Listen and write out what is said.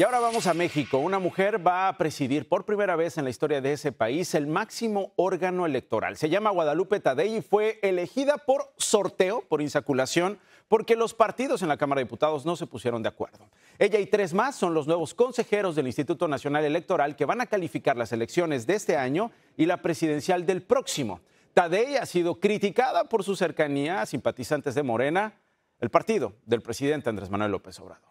Y ahora vamos a México. Una mujer va a presidir por primera vez en la historia de ese país el máximo órgano electoral. Se llama Guadalupe Tadei y fue elegida por sorteo, por insaculación, porque los partidos en la Cámara de Diputados no se pusieron de acuerdo. Ella y tres más son los nuevos consejeros del Instituto Nacional Electoral que van a calificar las elecciones de este año y la presidencial del próximo. Tadei ha sido criticada por su cercanía a simpatizantes de Morena, el partido del presidente Andrés Manuel López Obrador.